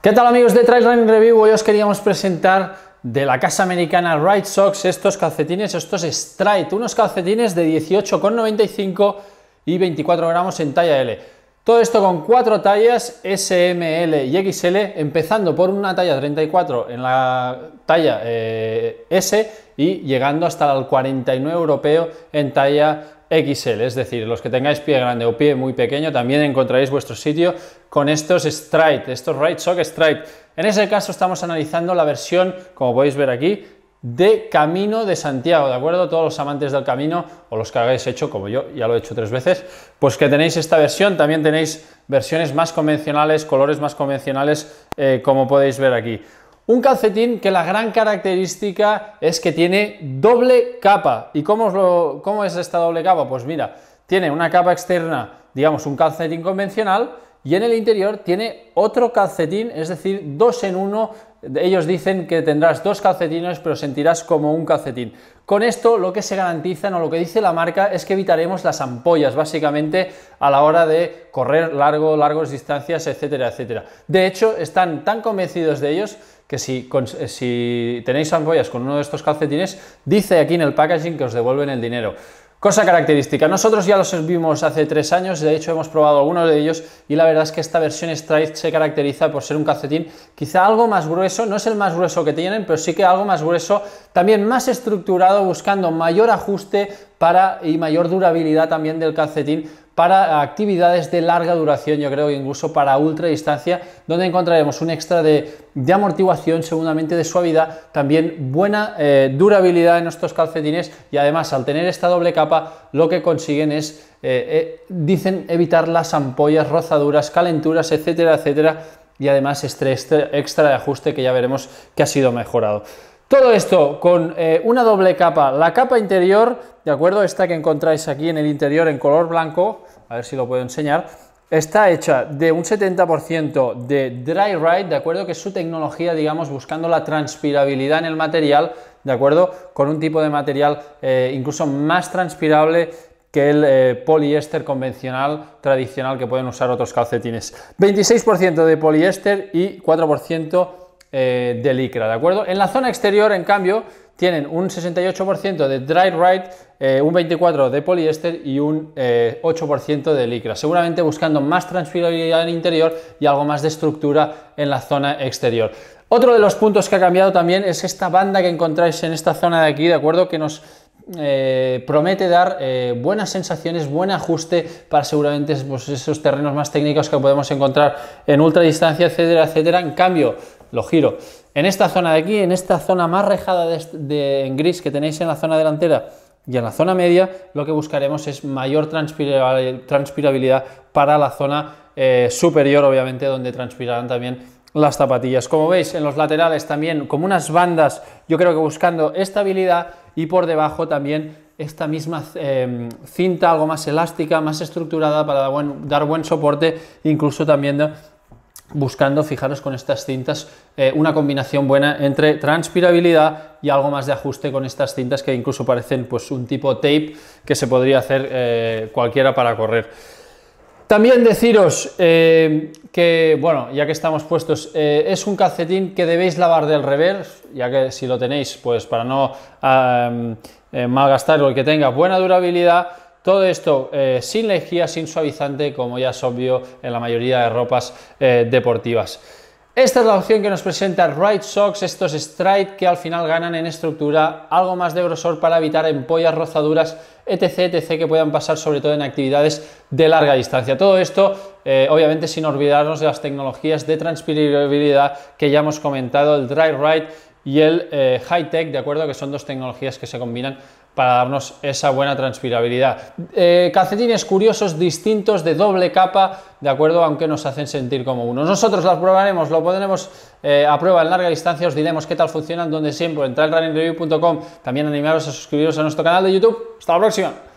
¿Qué tal amigos de Trail Running Review? Hoy os queríamos presentar de la casa americana Ride Sox estos calcetines, estos Stride, unos calcetines de 18,95 y 24 gramos en talla L. Todo esto con cuatro tallas S, M, L y XL, empezando por una talla 34 en la talla eh, S y llegando hasta el 49 europeo en talla XL, es decir, los que tengáis pie grande o pie muy pequeño, también encontraréis vuestro sitio con estos stride, estos right sock stride. En ese caso estamos analizando la versión, como podéis ver aquí, de Camino de Santiago, ¿de acuerdo? Todos los amantes del camino o los que habéis hecho, como yo, ya lo he hecho tres veces, pues que tenéis esta versión, también tenéis versiones más convencionales, colores más convencionales, eh, como podéis ver aquí. Un calcetín que la gran característica es que tiene doble capa. ¿Y cómo es, es esta doble capa? Pues mira, tiene una capa externa, digamos un calcetín convencional, y en el interior tiene otro calcetín, es decir, dos en uno. Ellos dicen que tendrás dos calcetines, pero sentirás como un calcetín. Con esto lo que se garantiza o lo que dice la marca es que evitaremos las ampollas, básicamente, a la hora de correr largo, largas distancias, etcétera, etcétera. De hecho, están tan convencidos de ellos que eh, si tenéis ampollas con uno de estos calcetines, dice aquí en el packaging que os devuelven el dinero. Cosa característica, nosotros ya los vimos hace tres años, de hecho hemos probado algunos de ellos y la verdad es que esta versión Strike se caracteriza por ser un calcetín quizá algo más grueso, no es el más grueso que tienen, pero sí que algo más grueso, también más estructurado, buscando mayor ajuste para y mayor durabilidad también del calcetín para actividades de larga duración, yo creo que incluso para ultra distancia, donde encontraremos un extra de, amortiguación, seguramente de suavidad, también buena eh, durabilidad en nuestros calcetines y además al tener esta doble capa lo que consiguen es, eh, eh, dicen, evitar las ampollas, rozaduras, calenturas, etcétera, etcétera, y además este extra de ajuste que ya veremos que ha sido mejorado. Todo esto con una doble capa. La capa interior, ¿de acuerdo? Esta que encontráis aquí en el interior en color blanco, a ver si lo puedo enseñar, está hecha de un 70% de dry ride, ¿de acuerdo? Que es su tecnología, digamos, buscando la transpirabilidad en el material, ¿de acuerdo? Con un tipo de material eh, incluso más transpirable que el eh, poliéster convencional tradicional que pueden usar otros calcetines. 26% de poliéster y 4% de eh, de licra, ¿de acuerdo? En la zona exterior, en cambio, tienen un 68% de dry ride, eh, un 24% de poliéster y un 8% eh, de licra, seguramente buscando más transpirabilidad en el interior y algo más de estructura en la zona exterior. Otro de los puntos que ha cambiado también es esta banda que encontráis en esta zona de aquí, ¿de acuerdo? Que nos promete dar buenas sensaciones, buen ajuste para seguramente pues, esos terrenos más técnicos que podemos encontrar en ultradistancia, etcétera, etcétera. En cambio, lo giro. En esta zona de aquí, en esta zona más rejada de, en gris que tenéis en la zona delantera y en la zona media, lo que buscaremos es mayor transpirabilidad para la zona eh, superior, obviamente, donde transpirarán también las zapatillas. Como veis, en los laterales también como unas bandas, yo creo que buscando estabilidad y por debajo también esta misma em, cinta algo más elástica, más estructurada para dar buen, soporte, incluso también buscando, fijaros con estas cintas, eh, una combinación buena entre transpirabilidad y algo más de ajuste con estas cintas que incluso parecen pues, un tipo tape que se podría hacer eh, cualquiera para correr. También deciros eh, que, bueno, ya que estamos puestos, es un calcetín que debéis lavar del revés, ya que si lo tenéis, pues para no malgastarlo eh, que tenga buena durabilidad, todo esto eh, sin lejía, sin suavizante, como ya es obvio en la mayoría de ropas eh, deportivas. Esta es la opción que nos presenta Ride Socks, estos Stride que al final ganan en estructura, algo más de grosor para evitar empollas, rozaduras, etc, etc, que puedan pasar sobre todo en actividades de larga distancia. Todo esto, eh, obviamente, sin olvidarnos de las tecnologías de transpirabilidad que ya hemos comentado, el Dry Ride y el High Tech, de acuerdo, que son dos tecnologías que se combinan para darnos esa buena transpirabilidad. Eh, calcetines curiosos, distintos, de doble capa, de acuerdo, aunque nos hacen sentir como uno. Nosotros las probaremos, lo pondremos eh, a prueba en larga distancia, os diremos qué tal funcionan, donde siempre, en trailrunningreview.com. También animaros a suscribiros a nuestro canal de YouTube. ¡Hasta la próxima!